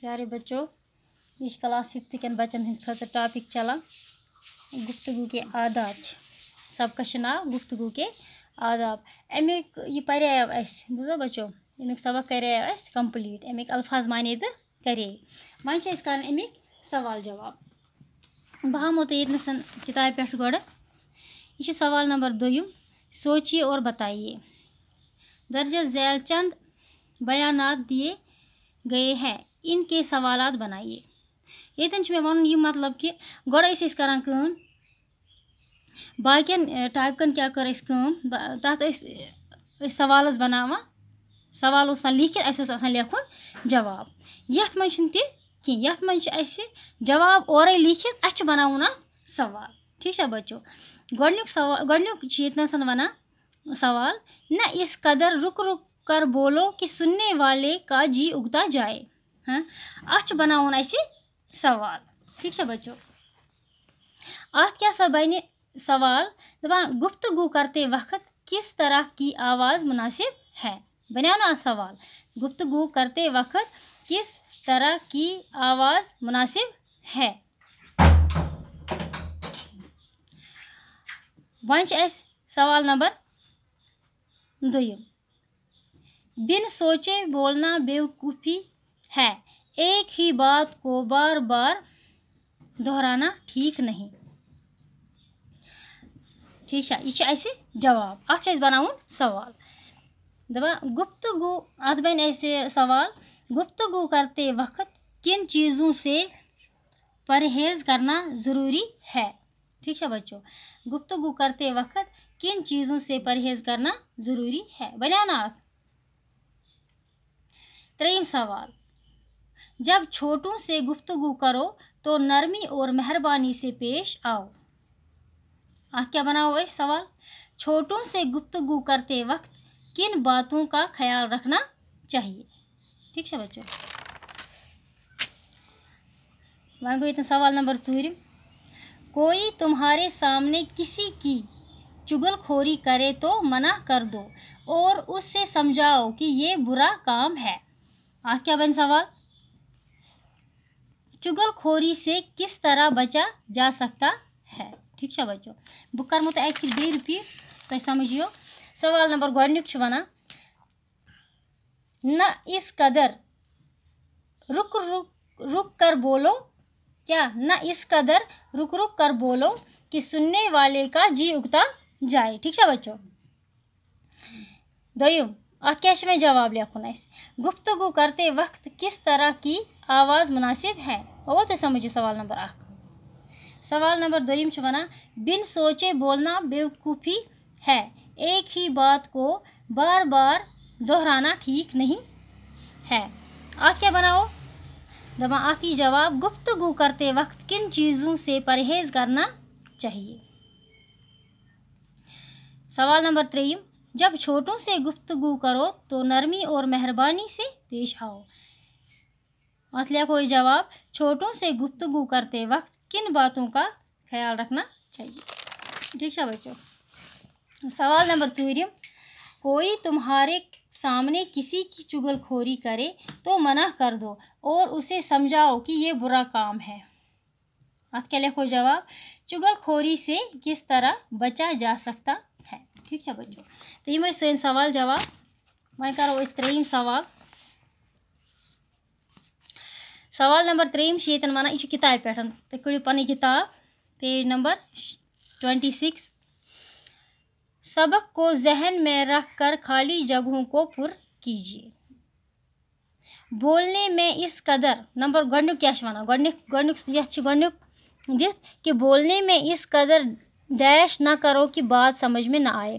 प्यारे बच्चों इस क्लास फिफ्थ के बच्चन हिंद टॉपिक चला गुफ्तु के आदाब सबकस नाव गुफ्तु के आदाब अमिक यह अस बूझ बच्चो अमिक सबक करे कम्प्लीट अमिक अल्फाज माने तो करे वह कर अमिक सवाल जवाब बहमो तो यस किताब पे गो यह सवाल नंबर दुम सोचिए और बताइए दर्ज जैल चंद बयान दिए गए हैं इनके सवाल बनाइए ये मे वन यह मतलब कि गोड़े कर कम बाकियन क्या कर सवाल बनावान सवाल उस लिखित लेखन जवाब ये मं कह ये जवाब और लिखित अच्छे बना सवाल ठीक है बच्चो गुक सवाल गुक वन सवाल न इस कदर रुक रुक कर बोलो कि सुनने वाले का जी उगता जाए अच्छ अत सवाल ठीक है बच्चों अत क्या बन सवाल दपा करते वक्त किस तरह की आवाज़ मुनासिब है बना ना सवाल गुफ्तु करते वक्त किस तरह की आवाज़ मुनासिब है सवाल नंबर दुम बिन सोचे बोलना बेवकूफ़ी है एक ही बात को बार बार दोहराना ठीक नहीं ठीक है यह ऐसे जवाब अत बना सवाल दबा गुप्तगु अत बन ऐसे सवाल गुप्तगु करते वक्त किन चीज़ों से परहेज़ करना ज़रूरी है ठीक है बच्चों गुफ्तु करते वक्त किन चीज़ों से परहेज़ करना ज़रूरी है बनाना त्रम सवाल जब छोटों से गुफ्तगु करो तो नरमी और मेहरबानी से पेश आओ आज क्या बना हुआ है सवाल छोटों से गुफ्तगु करते वक्त किन बातों का ख्याल रखना चाहिए ठीक है बच्चों वागो इतना सवाल नंबर चूर कोई तुम्हारे सामने किसी की चुगलखोरी करे तो मना कर दो और उससे समझाओ कि ये बुरा काम है आज क्या बन सवाल चुगलखोरी से किस तरह बचा जा सकता है ठीक है बच्चों बह कर्मो बे रिपीट तुम समझियो सवाल नंबर गोडनिक न इस कदर रुक रुक रुक कर बोलो क्या न इस कदर रुक रुक कर बोलो कि सुनने वाले का जी उगता जाए ठीक है बच्चों दोम आकेश में जवाब लिखना गुफ्तु करते वक्त किस तरह की आवाज़ मुनासिब है वो तो समझो सवाल नंबर आख सवाल नंबर दोम वन बिन सोचे बोलना बेवकूफ़ी है एक ही बात को बार बार दोहराना ठीक नहीं है आज क्या बनाओ दबा आती जवाब गुफ्तगु करते वक्त किन चीज़ों से परहेज़ करना चाहिए सवाल नंबर त्रीम जब छोटों से गुफ्तगु करो तो नरमी और मेहरबानी से पेश आओ मतलब कोई जवाब छोटों से गुफ्तगु करते वक्त किन बातों का ख्याल रखना चाहिए ठीक है बच्चों सवाल नंबर चूरियम कोई तुम्हारे सामने किसी की चुगलखोरी करे तो मना कर दो और उसे समझाओ कि ये बुरा काम है अत क्या लिखो जवाब चुगलखोरी से किस तरह बचा जा सकता है बच्चों तो ये मैं सही सवाल जवाब मैं कह रहा हूँ त्रेम सवाल सवाल नंबर त्रेम से ये वन यह किताब पे तुम तो कड़ो पन किताब पेज नंबर ट्वेंटी सिक्स सबक को जहन में रख कर खाली जगहों को पुर कीजिए बोलने में इस कदर नंबर गुक क्या वन गुक गुक ये गुक दि कि बोलने में इस कदर डैश ना करो कि बात समझ में ना आए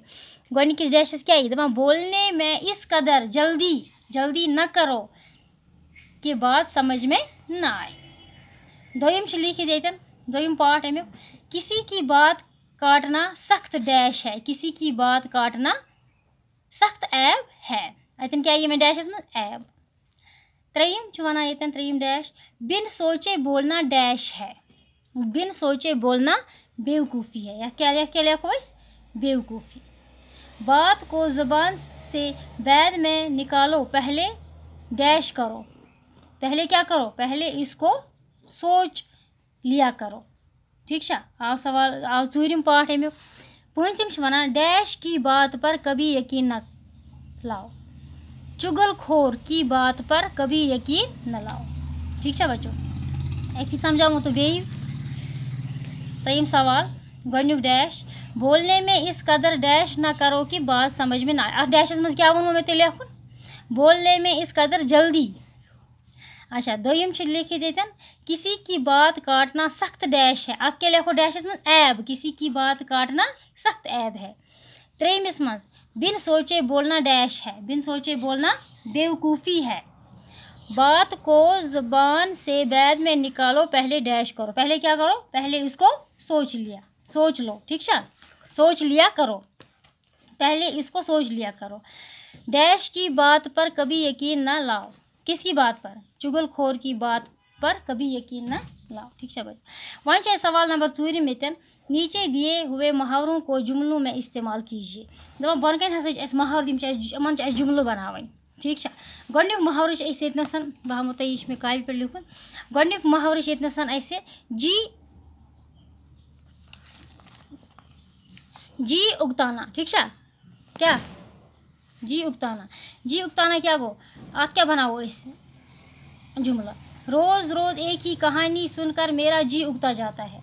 किस डैश क्या है दफा तो बोलने में इस कदर जल्दी जल्दी न करो कि बात समझ में ना आए दोम लिखी देते दोम पार्ट अमु किसी की बात काटना सख्त डैश है किसी की बात काटना सख्त ऐब है अतन क्या ये डैशस मज ऐब त्रीम वन ये त्रम डैश बिन सोचे बोलना डैश है बिन सोचे बोलना बेवकूफ़ी है या क्या क्या लिया कोर्स बेवकूफ़ी बात को ज़बान से बैद में निकालो पहले डैश करो पहले क्या करो पहले इसको सोच लिया करो ठीक है आओ सवाल आओ चूरम पाठ अमु पंचम वनान डैश की बात पर कभी यकीन न लाओ चुगलखोर की बात पर कभी यकीन न लाओ ठीक है बच्चों एक समझाऊँ तो बेई तयम सवाल गुक डैश बोलने में इस कदर डैश ना करो कि बात समझ में ना आए डैश मज क्या वो मे ते लख बोलने में इस कदर जल्दी अच्छा दोम लिखित ये किसी की बात काटना सख्त डैश है अत क्या लखो डैश मज ऐब किसी की बात काटना सख्त ऐब है त्रेमिस मज बिन सोचे बोलना डैश है बिन सोचे बोलना बेवकूफ़ी है बात को ज़बान से बैद में निकालो पहले डैश करो पहले क्या करो पहले इसको सोच लिया सोच लो ठीक है सोच लिया करो पहले इसको सोच लिया करो डैश की बात पर कभी यकीन ना लाओ किसकी बात पर चुगलखोर की बात पर कभी यकीन ना लाओ ठीक है भाई वहीं चाहे सवाल नंबर चूरी में तेन नीचे दिए हुए मुहावरों को जुमलों में इस्तेमाल कीजिए दपन बन कह महावर दिन जुमलों बनावें ठीक گۄڈٕنیُک महावर چھُ बह हम نَس بہٕ ہاومو تۄہہِ یہِ چھُ مےٚ کاپہِ پٮ۪ٹھ لیوٗکھمُت گۄڈٕنیُک जी उगताना ठीक क्या जी उगताना जी उगताना क्या गो अत क्या बनाओ इस जुमला रोज़ रोज़ एक ही कहानी सुनकर मेरा जी उगता जाता है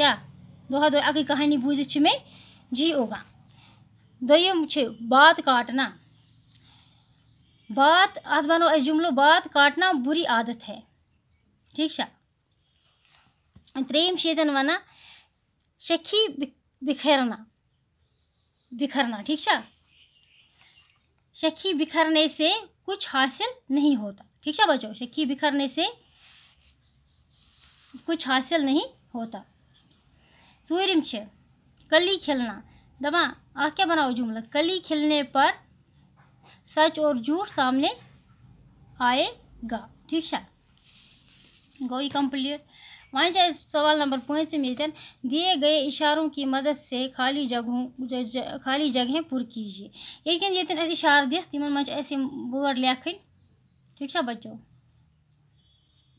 क्या दोहा दो अगर कहानी बूझ में जी उगा दुम बात काटना बात आज ए जुमलो बात काटना बुरी आदत है ठीक है त्रेम शेतन वना शखी बिखरना बिखरना ठीक है शखी बिखरने से कुछ हासिल नहीं होता ठीक है बच्चों शखी बिखरने से कुछ हासिल नहीं होता चूरम कली खिलना दबा आज क्या बनाओ जुमला कली खिलने पर सच और झूठ सामने आएगा ठीक है गोई कंप्लीट वहीं चाहे सवाल नंबर पाँच से मिलते हैं दिए गए इशारों की मदद से खाली जगहों ज, ज, खाली जगहें पुर कीजिए लेकिन ये इशार दिस तिमन मन ऐसे वर्ड लेखन ठीक है बच्चों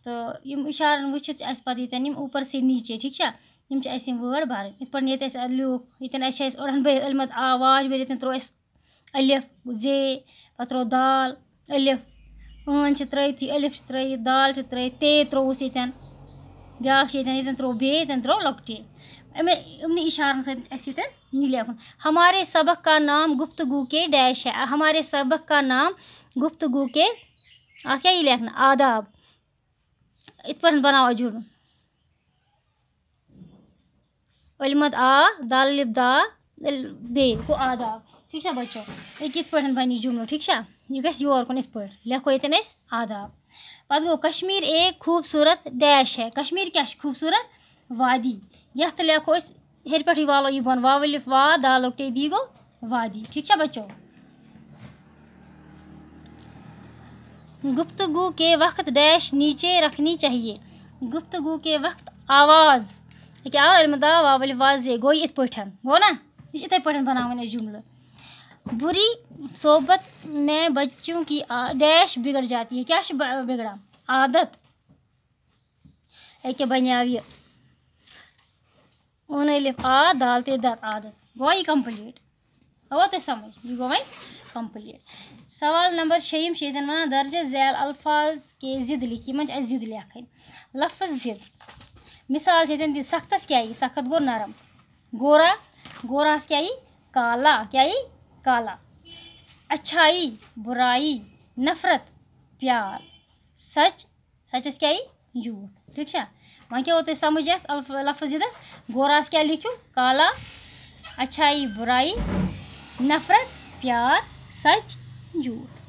तो यम इशार वे पेन ऊपर से नीचे ठीक है यम वर्ड भर इत पे लूख ये अड़हन बल आवाज बहुत ये त्रो ألِف زے پَتہٕ ترٛوو دال ألِف ٲن چھِ ترٛٲیتھٕے ألِف چھِ ترٛٲیِتھ دال چھِ ترٛٲیِتھ تے ترٛووُس ییٚتٮ۪ن بیٛاکھ چھِ ییٚتٮ۪ن ییٚتٮ۪ن ترٛوو بیٚیہِ ییٚتٮ۪ن ترٛوو لۄکٹے اَمے یِمنٕے اِشارَن سۭتۍ اَسہِ ییٚتٮ۪ن یہِ لیکھُن ہمارے سبق کا نام گفتگو کے ڈیش ہے ہمارے سبق کا نام گفتگو کے اَتھ کیٛاہ یہِ لیکھنہٕ آداب یِتھ پٲٹھۍ بَناو اجوٗبہٕ علمت آ دال لِب دا आदाब तो ठीक है बच्चों ये किस पे बन जुमलो ठीक है यह गो योर इस पे ये आदाब पे गो कश्मीर एक खूबसूरत डैश है कश्मीर क्या खूबसूरत वादी ये लेखो हेर पे वालो यह बन वा वा दालो टे दी गो वादी ठीक है बच्चों गुफ्तगु के वक्त डैश नीचे रखनी चाहिए गुफ्तगु के वक्त आवाज़ क्या आवाज़ वावल वाजे गोई इस पे गो ना इतने बना मैंने जुमले बुरी सोबत में बच्चों की डैश बिगड़ जाती है क्या बिगड़ा आदत एक बनयावी उन्हें लिफ आ दालते दर आदत गोई कम्प्लीट वो तो समझ यह गो वह कम्प्लीट सवाल नंबर शेम शम वन दर्ज झैल अल्फाज के जिद लिख यम जिद लख लफ जिद मिसाल सख्त क्या सख्त गो नरम गोरा गोरास क्या ही काला क्या ही काला अच्छाई बुराई नफरत प्यार सच सचस क्या ही झूठ ठीक है वह क्या होते समझ लफज यद गोरास क्या लिखो काला अच्छाई बुराई नफरत प्यार सच झूठ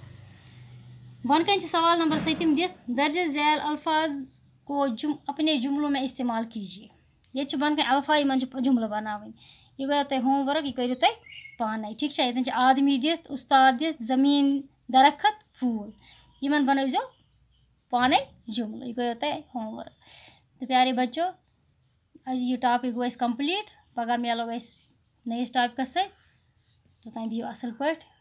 बन कन सवाल नंबर सतम दिख दर्ज झैल अल्फाज को जुम अपने जुमलों में इस्तेमाल कीजिए ये बन कन अल्फा मन जुमल बनावें यह गया होम होमवर्क यह करो तुम पान ठीक है ये आदमी दित उस्ताद दित जमीन दरखत फूल इन बनजो पान जुमल यह गयो तुम होमवर्क तो प्यारे बच्चों आज यह टॉपिक गो कंप्लीट पगह मिलो नईस टॉपिक सोत बिहु असल पे